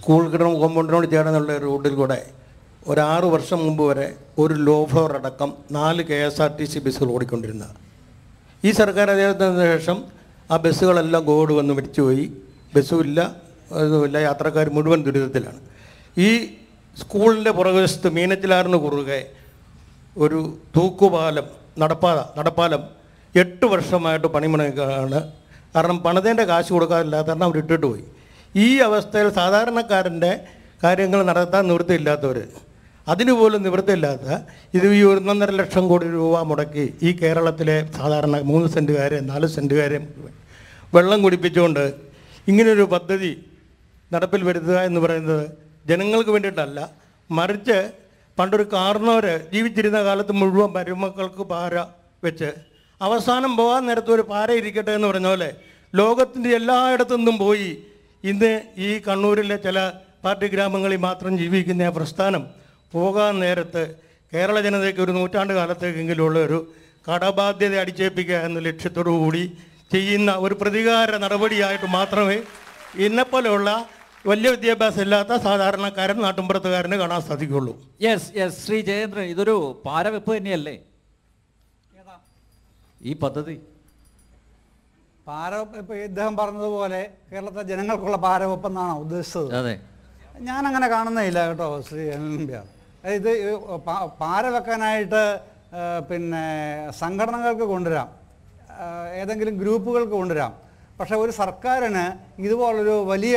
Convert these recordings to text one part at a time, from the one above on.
school കിടണം കോമ്പൗണ്ടിനോട് ചേർന്നുള്ള റോഡിൽ കൂടെ ഒരാറ് വർഷം മുമ്പ് വരെ ഒരു ലോ ഫ്ലോർ അടക്കം നാല് K S R T C ബസ്സുകൾ ഓടിക്കൊണ്ടിരുന്ന ഈ സർക്കാർ അധികാരത്തിന് ശേഷം ആ ബസ്സുകളെല്ലാം ഗോഡ് വന്ന് മരിച്ചുപോയി ബസ്സുമില്ല ഇല്ല യാത്രക്കാർ മുഴുവൻ ദുരിതത്തിലാണ് ഈ സ്കൂളിൻ്റെ പുറകുവശത്ത് മീനച്ചിലാറിന് കുറുകെ ഒരു തൂക്കുപാലം നടപ്പാത നടപ്പാലം എട്ട് വർഷമായിട്ട് പണിമുണക്കാണ് കാരണം പണിതേൻ്റെ കാശ് കൊടുക്കാറില്ലാത്ത കാരണം അവർ ഇട്ടിട്ട് പോയി ഈ അവസ്ഥയിൽ സാധാരണക്കാരൻ്റെ കാര്യങ്ങൾ നടത്താൻ നിവൃത്തിയില്ലാത്തവർ അതിനുപോലും നിവൃത്തിയില്ലാത്ത ഇത് ഈ ഒന്നൊന്നര ലക്ഷം കോടി രൂപ മുടക്കി ഈ കേരളത്തിലെ സാധാരണ മൂന്ന് സെൻറ്റുകാരെ നാല് സെൻറ്റുകാരെ വെള്ളം കുടിപ്പിച്ചുകൊണ്ട് ഇങ്ങനൊരു പദ്ധതി നടപ്പിൽ വരുത്തുക എന്ന് പറയുന്നത് ജനങ്ങൾക്ക് വേണ്ടിയിട്ടല്ല മറിച്ച് പണ്ടൊരു കാർന്നവർ ജീവിച്ചിരുന്ന കാലത്ത് മുഴുവൻ മരുമക്കൾക്ക് പാര വെച്ച് അവസാനം പോകാൻ നേരത്തെ ഒരു പാര ഇരിക്കട്ടെ എന്ന് പറഞ്ഞ പോലെ ലോകത്തിൻ്റെ എല്ലായിടത്തു നിന്നും പോയി ഇന്ന് ഈ കണ്ണൂരിലെ ചില പാർട്ടി ഗ്രാമങ്ങളിൽ മാത്രം ജീവിക്കുന്ന ആ പ്രസ്ഥാനം പോകാൻ നേരത്ത് കേരള ജനതയ്ക്ക് ഒരു നൂറ്റാണ്ട് കാലത്തേക്കെങ്കിലുള്ള ഒരു കടബാധ്യത അടിച്ചേൽപ്പിക്കുക എന്ന ലക്ഷ്യത്തോടു കൂടി ചെയ്യുന്ന ഒരു പ്രതികാര നടപടിയായിട്ട് മാത്രമേ ഇന്നെപ്പോലെയുള്ള വലിയ വിദ്യാഭ്യാസം ഇല്ലാത്ത സാധാരണക്കാരൻ നാട്ടുമ്പുറത്തുകാരനെ കാണാൻ സാധിക്കുള്ളൂ യെസ് യെസ് ശ്രീ ജയേന്ദ്രൻ ഇതൊരു പാരവെപ്പ് തന്നെയല്ലേ ഈ പദ്ധതി ഇദ്ദേഹം പറഞ്ഞതുപോലെ കേരളത്തിലെ ജനങ്ങൾക്കുള്ള പാരവെപ്പെന്നാണോ ഉദ്ദേശിച്ചത് അതെ ഞാൻ അങ്ങനെ കാണുന്നില്ല കേട്ടോ ശ്രീ അനിൽബിയാർ ഇത് പാര വെക്കാനായിട്ട് പിന്നെ സംഘടനകൾക്ക് കൊണ്ടുവരാം ഏതെങ്കിലും ഗ്രൂപ്പുകൾക്ക് കൊണ്ടുവരാം പക്ഷെ ഒരു സർക്കാരിന് ഇതുപോലൊരു വലിയ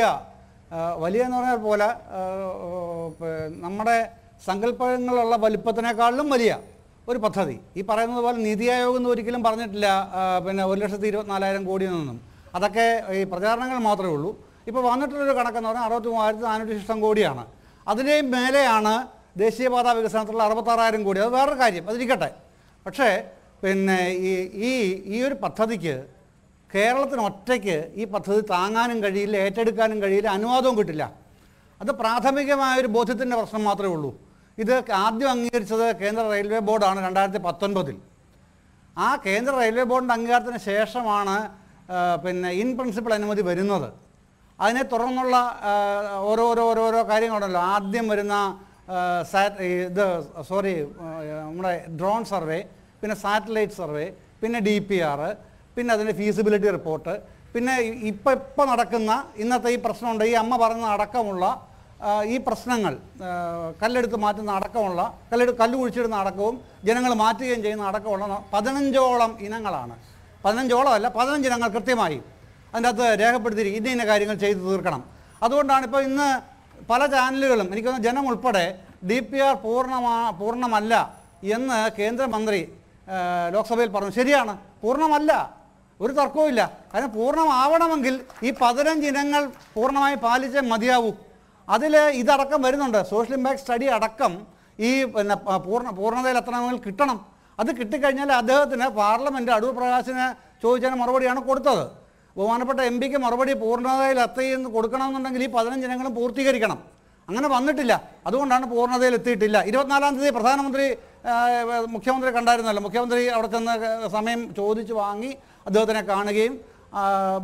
വലിയ എന്ന് പറഞ്ഞാൽ പോലെ നമ്മുടെ സങ്കല്പങ്ങളുള്ള വലിപ്പത്തിനേക്കാളിലും വലിയ ഒരു പദ്ധതി ഈ പറയുന്നത് പോലെ നീതി ആയോഗ് എന്ന് ഒരിക്കലും പറഞ്ഞിട്ടില്ല പിന്നെ ഒരു ലക്ഷത്തി ഇരുപത്തിനാലായിരം കോടി എന്നൊന്നും അതൊക്കെ ഈ പ്രചാരണങ്ങൾ മാത്രമേ ഉള്ളൂ ഇപ്പോൾ വന്നിട്ടുള്ളൊരു കണക്കെന്ന് പറഞ്ഞാൽ അറുപത്തി മൂവായിരത്തി നാനൂറ്റി ഇഷ്ടം കോടിയാണ് അതിൻ്റെയും മേലെയാണ് ദേശീയപാത വികസനത്തിലുള്ള അറുപത്താറായിരം കോടി അത് വേറൊരു കാര്യം അതിരിക്കട്ടെ പക്ഷേ പിന്നെ ഈ ഈ ഈ ഒരു പദ്ധതിക്ക് കേരളത്തിന് ഒറ്റയ്ക്ക് ഈ പദ്ധതി താങ്ങാനും കഴിയില്ല ഏറ്റെടുക്കാനും കഴിയില്ല അനുവാദവും കിട്ടില്ല അത് പ്രാഥമികമായ ഒരു ബോധ്യത്തിൻ്റെ പ്രശ്നം മാത്രമേ ഉള്ളൂ ഇത് ആദ്യം അംഗീകരിച്ചത് കേന്ദ്ര റെയിൽവേ ബോർഡാണ് രണ്ടായിരത്തി പത്തൊൻപതിൽ ആ കേന്ദ്ര റെയിൽവേ ബോർഡിൻ്റെ അംഗീകാരത്തിന് ശേഷമാണ് പിന്നെ ഇൻ പ്രിൻസിപ്പിൾ അനുമതി വരുന്നത് അതിനെ തുടർന്നുള്ള ഓരോരോ ഓരോരോ കാര്യങ്ങളുണ്ടല്ലോ ആദ്യം വരുന്ന സാറ്റ് ഇത് സോറി നമ്മുടെ ഡ്രോൺ സർവേ പിന്നെ സാറ്റലൈറ്റ് സർവേ പിന്നെ ഡി പി ആർ പിന്നെ അതിൻ്റെ ഫീസിബിലിറ്റി റിപ്പോർട്ട് പിന്നെ ഇപ്പം ഇപ്പം നടക്കുന്ന ഇന്നത്തെ ഈ പ്രശ്നമുണ്ട് ഈ അമ്മ പറയുന്ന അടക്കമുള്ള ഈ പ്രശ്നങ്ങൾ കല്ലെടുത്ത് മാറ്റുന്ന അടക്കമുള്ള കല്ലെടു കല്ല് കുഴിച്ചിടുന്ന അടക്കവും ജനങ്ങൾ മാറ്റുകയും ചെയ്യുന്ന അടക്കമുള്ള പതിനഞ്ചോളം ഇനങ്ങളാണ് പതിനഞ്ചോളം അല്ല പതിനഞ്ച് ഇനങ്ങൾ കൃത്യമായി അതിൻ്റെ അകത്ത് രേഖപ്പെടുത്തിയിരിക്കും ഇന്ന ഇന്ന കാര്യങ്ങൾ ചെയ്തു തീർക്കണം അതുകൊണ്ടാണ് ഇപ്പോൾ ഇന്ന് പല ചാനലുകളും എനിക്ക് ജനം ഉൾപ്പെടെ ഡി പി ആർ പൂർണ്ണമാ പൂർണ്ണമല്ല എന്ന് കേന്ദ്രമന്ത്രി ലോക്സഭയിൽ പറഞ്ഞു ശരിയാണ് പൂർണ്ണമല്ല ഒരു തർക്കവും ഇല്ല കാരണം പൂർണ്ണമാവണമെങ്കിൽ ഈ പതിനഞ്ച് ഇനങ്ങൾ പൂർണ്ണമായി പാലിച്ചേ മതിയാവൂ അതിൽ ഇതടക്കം വരുന്നുണ്ട് സോഷ്യൽ ഇമ്പാക്ട് സ്റ്റഡി അടക്കം ഈ പിന്നെ പൂർണ്ണ പൂർണ്ണതയിൽ എത്തണമെങ്കിൽ കിട്ടണം അത് കിട്ടിക്കഴിഞ്ഞാൽ അദ്ദേഹത്തിന് പാർലമെൻറ്റ് അടൂർ പ്രകാശിന് ചോദിച്ചതിന് മറുപടിയാണ് കൊടുത്തത് ബഹുമാനപ്പെട്ട എം പിക്ക് മറുപടി പൂർണ്ണതയിൽ എത്തിയെന്ന് കൊടുക്കണമെന്നുണ്ടെങ്കിൽ ഈ പതിനഞ്ച് ഇനങ്ങളും പൂർത്തീകരിക്കണം അങ്ങനെ വന്നിട്ടില്ല അതുകൊണ്ടാണ് പൂർണ്ണതയിൽ എത്തിയിട്ടില്ല ഇരുപത്തിനാലാം തീയതി പ്രധാനമന്ത്രി മുഖ്യമന്ത്രി കണ്ടായിരുന്നല്ലോ മുഖ്യമന്ത്രി അവിടെ ചെന്ന് സമയം ചോദിച്ചു വാങ്ങി അദ്ദേഹത്തിനെ കാണുകയും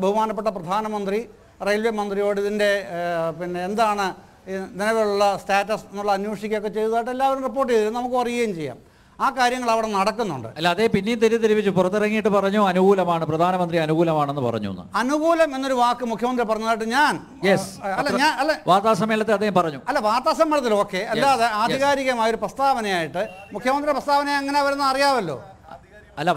ബഹുമാനപ്പെട്ട പ്രധാനമന്ത്രി റെയിൽവേ മന്ത്രിയോട് ഇതിൻ്റെ പിന്നെ എന്താണ് നിലവിലുള്ള സ്റ്റാറ്റസ് എന്നുള്ള അന്വേഷിക്കുകയൊക്കെ ചെയ്തതായിട്ട് എല്ലാവരും റിപ്പോർട്ട് ചെയ്തു നമുക്ക് അറിയുകയും ചെയ്യാം ആ കാര്യങ്ങൾ അവിടെ നടക്കുന്നുണ്ട് അല്ല അതേ പിന്നെയും തെറ്റിദ്ധരിപ്പിച്ച് പുറത്തിറങ്ങിയിട്ട് പറഞ്ഞു അനുകൂലമാണ് പ്രധാനമന്ത്രി അനുകൂലമാണെന്ന് പറഞ്ഞു അനുകൂലം എന്നൊരു വാക്ക് മുഖ്യമന്ത്രി പറഞ്ഞതായിട്ട് ഞാൻ അല്ല ഞാൻ അല്ല വാർത്താ സമ്മേളനത്തിൽ അദ്ദേഹം പറഞ്ഞു അല്ല വാർത്താ സമ്മേളനത്തിൽ ഓക്കെ അല്ലാതെ ആധികാരികമായ ഒരു പ്രസ്താവനയായിട്ട് മുഖ്യമന്ത്രിയുടെ പ്രസ്താവന എങ്ങനെ വരുന്ന അറിയാമല്ലോ അല്ല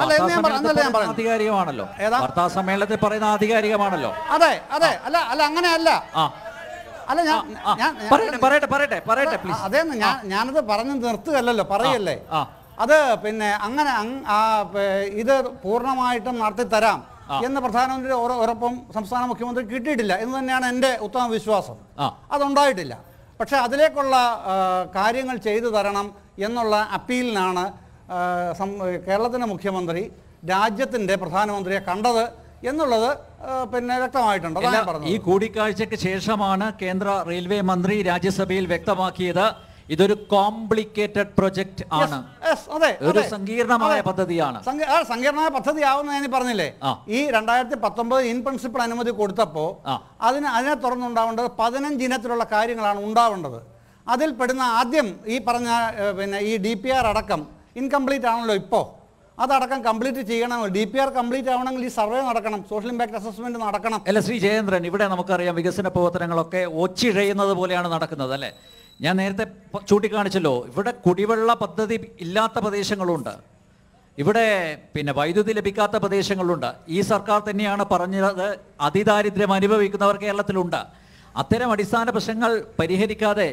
ആധികാരികമാണല്ലോ വാർത്താ സമ്മേളനത്തിൽ പറയുന്ന ആധികാരികമാണല്ലോ അതെ അതെ അല്ല അല്ല അങ്ങനെയല്ല അല്ല ഞാൻ പറയട്ടെ പറയട്ടെ പറയട്ടെ പ്ലീസ് അതെ ഞാൻ ഞാനത് പറഞ്ഞ് നിർത്തുകയല്ലോ പറയല്ലേ അത് പിന്നെ അങ്ങനെ ഇത് പൂർണ്ണമായിട്ടും നടത്തി തരാം എന്ന് പ്രധാനമന്ത്രി ഉറപ്പും സംസ്ഥാന മുഖ്യമന്ത്രി കിട്ടിയിട്ടില്ല എന്ന് തന്നെയാണ് എൻ്റെ ഉത്തമ വിശ്വാസം അതുണ്ടായിട്ടില്ല പക്ഷെ അതിലേക്കുള്ള കാര്യങ്ങൾ ചെയ്തു തരണം എന്നുള്ള അപ്പീലിനാണ് കേരളത്തിൻ്റെ മുഖ്യമന്ത്രി രാജ്യത്തിൻ്റെ പ്രധാനമന്ത്രിയെ കണ്ടത് എന്നുള്ളത് പിന്നെ വ്യക്തമായിട്ടുണ്ട് ഈ കൂടിക്കാഴ്ചയ്ക്ക് ശേഷമാണ് കേന്ദ്ര റെയിൽവേ മന്ത്രി രാജ്യസഭയിൽ വ്യക്തമാക്കിയത് ഇതൊരു കോംപ്ലിക്കേറ്റഡ് പ്രൊജക്ട് ആണ് ഒരു സങ്കീർണമായ പദ്ധതിയാണ് സങ്കീർണമായ പദ്ധതി ആവുന്ന ഞാൻ പറഞ്ഞില്ലേ ഈ രണ്ടായിരത്തി പത്തൊമ്പത് ഇൻ പ്രിൻസിപ്പിൾ അനുമതി കൊടുത്തപ്പോ അതിന് അതിനെ തുറന്നുണ്ടാവേണ്ടത് പതിനഞ്ച് ഇനത്തിലുള്ള കാര്യങ്ങളാണ് ഉണ്ടാവേണ്ടത് അതിൽ പെടുന്ന ആദ്യം ഈ പറഞ്ഞ പിന്നെ ഈ ഡി പി ആർ അടക്കം ഇൻകംപ്ലീറ്റ് ആണല്ലോ ഇപ്പോൾ അതടക്കം കംപ്ലീറ്റ് ചെയ്യണം ഡി പി ആർ കംപ്ലീറ്റ് ആവണമെങ്കിൽ ഈ സർവേ നടക്കണം സോഷ്യൽ ഇമ്പാക്ട് അസസ്മെന്റ് നടക്കണം അല്ല ശ്രീ ജയേന്ദ്രൻ ഇവിടെ നമുക്കറിയാം വികസന പ്രവർത്തനങ്ങളൊക്കെ ഒച്ചിഴയുന്നത് പോലെയാണ് നടക്കുന്നത് അല്ലേ ഞാൻ നേരത്തെ ചൂണ്ടിക്കാണിച്ചല്ലോ ഇവിടെ കുടിവെള്ള പദ്ധതി ഇല്ലാത്ത പ്രദേശങ്ങളുണ്ട് ഇവിടെ പിന്നെ വൈദ്യുതി ലഭിക്കാത്ത പ്രദേശങ്ങളുണ്ട് ഈ സർക്കാർ തന്നെയാണ് പറഞ്ഞത് അതിദാരിദ്ര്യം അനുഭവിക്കുന്നവർ കേരളത്തിലുണ്ട് അത്തരം അടിസ്ഥാന പ്രശ്നങ്ങൾ പരിഹരിക്കാതെ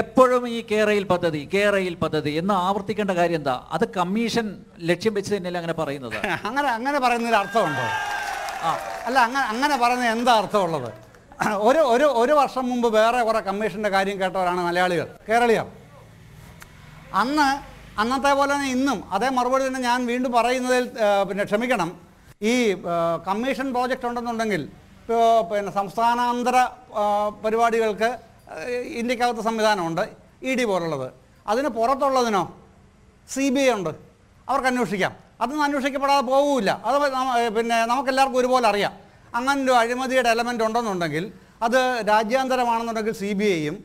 എപ്പോഴും ഈ കേരയിൽ പദ്ധതി കേരയിൽ പദ്ധതി എന്ന് ആവർത്തിക്കേണ്ട കാര്യം എന്താ അത് കമ്മീഷൻ ലക്ഷ്യം വെച്ച് തന്നെയല്ല അങ്ങനെ പറയുന്നത് അങ്ങനെ അങ്ങനെ പറയുന്നതിൽ അർത്ഥമുണ്ടോ അല്ല അങ്ങനെ അങ്ങനെ പറയുന്ന എന്താ അർത്ഥമുള്ളത് ഒരു ഒരു ഒരു വർഷം മുമ്പ് വേറെ കുറെ കമ്മീഷൻ്റെ കാര്യം കേട്ടവരാണ് മലയാളികൾ കേരളീയർ അന്ന് അന്നത്തെ പോലെ തന്നെ ഇന്നും അതേ മറുപടി തന്നെ ഞാൻ വീണ്ടും പറയുന്നതിൽ പിന്നെ ക്ഷമിക്കണം ഈ കമ്മീഷൻ പ്രോജക്റ്റ് ഉണ്ടെന്നുണ്ടെങ്കിൽ പിന്നെ സംസ്ഥാനാന്തര പരിപാടികൾക്ക് ഇന്ത്യക്കകത്ത് സംവിധാനമുണ്ട് ഇ ഡി പോലുള്ളത് അതിന് പുറത്തുള്ളതിനോ സി ബി ഐ ഉണ്ട് അവർക്ക് അന്വേഷിക്കാം അതൊന്നും അന്വേഷിക്കപ്പെടാതെ പോകില്ല അത് പിന്നെ നമുക്കെല്ലാവർക്കും ഒരുപോലെ അറിയാം അങ്ങനെ ഒരു അഴിമതിയുടെ എലമെൻ്റ് ഉണ്ടെന്നുണ്ടെങ്കിൽ അത് രാജ്യാന്തരമാണെന്നുണ്ടെങ്കിൽ സി ബി ഐയും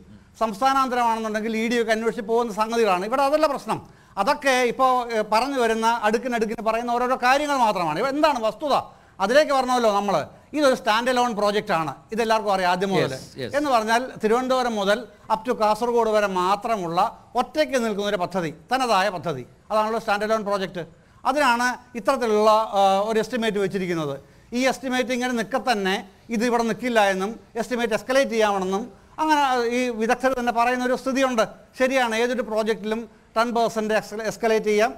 സംസ്ഥാനാന്തരമാണെന്നുണ്ടെങ്കിൽ ഇ ഒക്കെ അന്വേഷിച്ച് പോകുന്ന സംഗതികളാണ് ഇവിടെ അതല്ല പ്രശ്നം അതൊക്കെ ഇപ്പോൾ പറഞ്ഞു വരുന്ന അടുക്കിനടുക്കിന് പറയുന്ന ഓരോരോ കാര്യങ്ങൾ മാത്രമാണ് ഇവ എന്താണ് വസ്തുത അതിലേക്ക് പറഞ്ഞല്ലോ നമ്മൾ ഇതൊരു സ്റ്റാൻഡ് ലോൺ പ്രോജക്റ്റ് ആണ് ഇതെല്ലാവർക്കും അറിയാം ആദ്യം മുതൽ എന്ന് പറഞ്ഞാൽ തിരുവനന്തപുരം മുതൽ അപ് ടു കാസർഗോഡ് വരെ മാത്രമുള്ള ഒറ്റയ്ക്ക് നിൽക്കുന്ന ഒരു പദ്ധതി തനതായ പദ്ധതി അതാണല്ലോ സ്റ്റാൻഡ് ലോൺ പ്രോജക്റ്റ് അതിനാണ് ഇത്തരത്തിലുള്ള ഒരു എസ്റ്റിമേറ്റ് വെച്ചിരിക്കുന്നത് ഈ എസ്റ്റിമേറ്റ് ഇങ്ങനെ നിൽക്കത്തന്നെ തന്നെ ഇത് ഇവിടെ നിൽക്കില്ല എന്നും എസ്റ്റിമേറ്റ് എസ്കലേറ്റ് ചെയ്യാമെന്നും അങ്ങനെ ഈ വിദഗ്ധർ തന്നെ പറയുന്ന ഒരു സ്ഥിതിയുണ്ട് ശരിയാണ് ഏതൊരു പ്രോജക്റ്റിലും ടെൻ പെർസെൻറ്റ് എസ്കലേറ്റ് ചെയ്യാം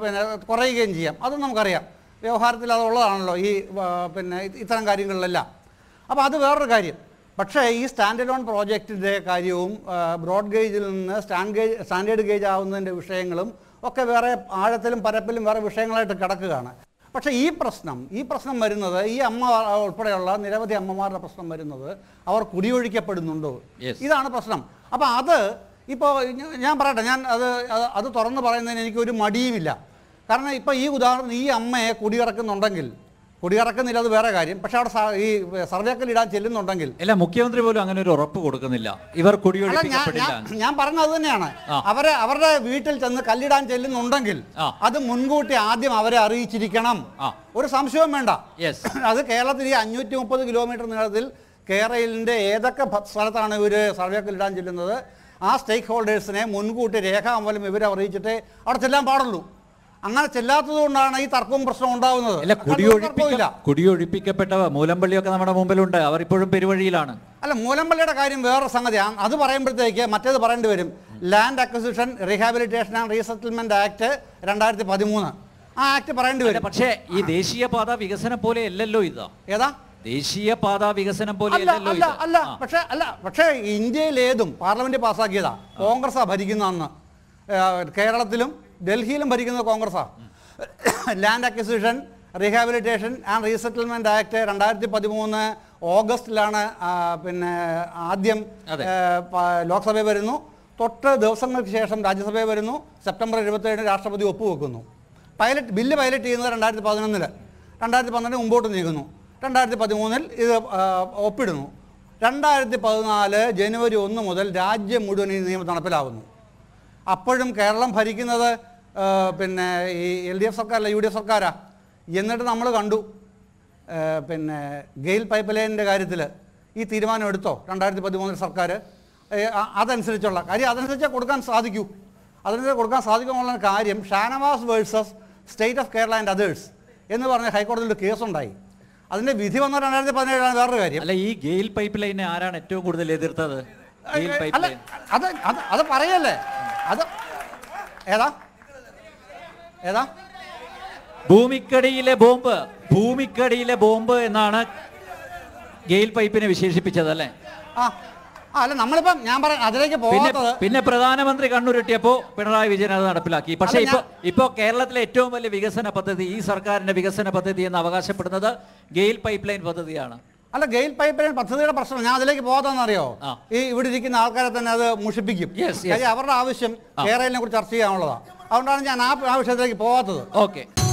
പിന്നെ കുറയുകയും ചെയ്യാം അതും നമുക്കറിയാം വ്യവഹാരത്തിൽ അതുള്ളതാണല്ലോ ഈ പിന്നെ ഇത്തരം കാര്യങ്ങളിലെല്ലാം അപ്പോൾ അത് വേറൊരു കാര്യം പക്ഷേ ഈ സ്റ്റാൻഡ് ലോൺ പ്രോജക്റ്റിൻ്റെ കാര്യവും ബ്രോഡ് ഗേജിൽ നിന്ന് സ്റ്റാൻഡ് ഗേജ് സ്റ്റാൻഡേർഡ് ഗേജ് ആവുന്നതിൻ്റെ വിഷയങ്ങളും ഒക്കെ വേറെ ആഴത്തിലും പരപ്പിലും വേറെ വിഷയങ്ങളായിട്ട് കിടക്കുകയാണ് പക്ഷേ ഈ പ്രശ്നം ഈ പ്രശ്നം വരുന്നത് ഈ അമ്മ ഉൾപ്പെടെയുള്ള നിരവധി അമ്മമാരുടെ പ്രശ്നം വരുന്നത് അവർ കുടിയൊഴിക്കപ്പെടുന്നുണ്ടോ ഇതാണ് പ്രശ്നം അപ്പോൾ അത് ഇപ്പോൾ ഞാൻ പറയട്ടെ ഞാൻ അത് അത് തുറന്ന് പറയുന്നതിന് എനിക്ക് ഒരു മടിയുമില്ല കാരണം ഇപ്പം ഈ ഉദാഹരണം ഈ അമ്മയെ കുടിയിറക്കുന്നുണ്ടെങ്കിൽ കുടിയിറക്കുന്നില്ല അത് വേറെ കാര്യം പക്ഷെ അവിടെ ഈ സർവേക്കൽ ഇടാൻ ചെല്ലുന്നുണ്ടെങ്കിൽ അല്ല മുഖ്യമന്ത്രി പോലും അങ്ങനെ ഒരു ഉറപ്പ് കൊടുക്കുന്നില്ല ഇവർ ഞാൻ പറഞ്ഞത് തന്നെയാണ് അവരെ അവരുടെ വീട്ടിൽ ചെന്ന് കല്ലിടാൻ ചെല്ലുന്നുണ്ടെങ്കിൽ അത് മുൻകൂട്ടി ആദ്യം അവരെ അറിയിച്ചിരിക്കണം ഒരു സംശയവും വേണ്ട അത് കേരളത്തിൽ ഈ അഞ്ഞൂറ്റി മുപ്പത് കിലോമീറ്റർ നീളത്തിൽ കേരളിൻ്റെ ഏതൊക്കെ സ്ഥലത്താണ് ഇവർ സർവേക്കൽ ഇടാൻ ചെല്ലുന്നത് ആ സ്റ്റേക്ക് ഹോൾഡേഴ്സിനെ മുൻകൂട്ടി രേഖാമൂലം ഇവരെ അറിയിച്ചിട്ട് അവിടെ ചെല്ലാൻ പാടുള്ളൂ അങ്ങനെ ചെല്ലാത്തത് കൊണ്ടാണ് ഈ തർക്കവും പ്രശ്നവും ഉണ്ടാവുന്നത് അല്ല കുടിയൊഴിപ്പിക്കില്ല കുടിയൊഴിപ്പിക്കപ്പെട്ടവ മൂലമ്പള്ളിയൊക്കെ നമ്മുടെ മുമ്പിലുണ്ട് അവർ ഇപ്പോഴും പെരുവഴിയിലാണ് അല്ല മൂലമ്പള്ളിയുടെ കാര്യം വേറെ സംഗതിയാണ് അത് പറയുമ്പോഴത്തേക്ക് മറ്റേത് പറയേണ്ടി വരും land acquisition rehabilitation and resettlement act രണ്ടായിരത്തി പതിമൂന്ന് ആ ആക്ട് പറയേണ്ടി വരും പക്ഷേ ഈ ദേശീയപാത വികസനം പോലെ അല്ലല്ലോ ഇതാ ഏതാ ദേശീയ പാത വികസനം പോലെ അല്ല അല്ല പക്ഷേ അല്ല പക്ഷേ ഇന്ത്യയിലേതും പാർലമെന്റ് പാസ്സാക്കിയതാ കോൺഗ്രസ് ഭരിക്കുന്ന അന്ന് കേരളത്തിലും ഡൽഹിയിലും ഭരിക്കുന്നത് കോൺഗ്രസ്സാണ് land acquisition rehabilitation and resettlement act രണ്ടായിരത്തി പതിമൂന്ന് ഓഗസ്റ്റിലാണ് പിന്നെ ആദ്യം ലോക്സഭയിൽ വരുന്നു തൊട്ട് ദിവസങ്ങൾക്ക് ശേഷം രാജ്യസഭയിൽ വരുന്നു സെപ്റ്റംബർ എഴുപത്തേഴിന് രാഷ്ട്രപതി ഒപ്പുവെക്കുന്നു പൈലറ്റ് ബില്ല് പൈലറ്റ് ചെയ്യുന്നത് രണ്ടായിരത്തി പതിനൊന്നിൽ രണ്ടായിരത്തി പന്ത്രണ്ട് മുമ്പോട്ട് നീങ്ങുന്നു രണ്ടായിരത്തി പതിമൂന്നിൽ ഇത് ഒപ്പിടുന്നു രണ്ടായിരത്തി പതിനാല് ജനുവരി ഒന്ന് മുതൽ രാജ്യം മുഴുവൻ ഈ നിയമം നടപ്പിലാവുന്നു അപ്പോഴും കേരളം ഭരിക്കുന്നത് പിന്നെ ഈ എൽ ഡി എഫ് സർക്കാരല്ല യു ഡി എഫ് സർക്കാരാ എന്നിട്ട് നമ്മൾ കണ്ടു പിന്നെ ഗെയിൽ പൈപ്പ് ലൈനിൻ്റെ കാര്യത്തിൽ ഈ തീരുമാനം എടുത്തോ രണ്ടായിരത്തി പതിമൂന്നിൽ സർക്കാർ അതനുസരിച്ചുള്ള കാര്യം അതനുസരിച്ച് കൊടുക്കാൻ സാധിക്കൂ അതനുസരിച്ച് കൊടുക്കാൻ സാധിക്കുമെന്നുള്ള കാര്യം Shanavas versus state of Kerala and others എന്ന് പറഞ്ഞ ഹൈക്കോടതിയിൽ ഒരു കേസുണ്ടായി അതിൻ്റെ വിധി വന്ന രണ്ടായിരത്തി പതിനേഴാണ് വേറൊരു കാര്യം അല്ല ഈ ഗെയിൽ പൈപ്പ് ലൈനെ ആരാണ് ഏറ്റവും കൂടുതൽ എതിർത്തത് അല്ല അത് അത് അത് പറയല്ലേ അത് ഏതാ ഏതാ ഭൂമിക്കടിയിലെ ബോംബ് ഭൂമിക്കടിയിലെ ബോംബ് എന്നാണ് ഗെയിൽ പൈപ്പിനെ വിശേഷിപ്പിച്ചത് അല്ലേ ആ അല്ല നമ്മളിപ്പം ഞാൻ പറയാം അതിലേക്ക് പോകുന്നത് പിന്നെ പ്രധാനമന്ത്രി കണ്ണുരുട്ടിയപ്പോ പിണറായി വിജയൻ അത് നടപ്പിലാക്കി പക്ഷെ ഇപ്പൊ ഇപ്പോ കേരളത്തിലെ ഏറ്റവും വലിയ വികസന പദ്ധതി ഈ സർക്കാരിന്റെ വികസന പദ്ധതി എന്ന് അവകാശപ്പെടുന്നത് ഗെയിൽ പൈപ്പ് ലൈൻ പദ്ധതിയാണ് അല്ല ഗെയിൽ പൈപ്പ് ലൈൻ പദ്ധതിയുടെ പ്രശ്നം ഞാൻ അതിലേക്ക് അറിയോ ഈ ഇവിടെ ഇരിക്കുന്ന ആൾക്കാരെ തന്നെ അത് മുഷിപ്പിക്കും അവരുടെ ആവശ്യം കേരളിനെ കുറിച്ച് ചർച്ച ചെയ്യാനുള്ളതാണ് അതുകൊണ്ടാണ് ഞാൻ ആ വിഷയത്തിലേക്ക് പോകാത്തത് ഓക്കെ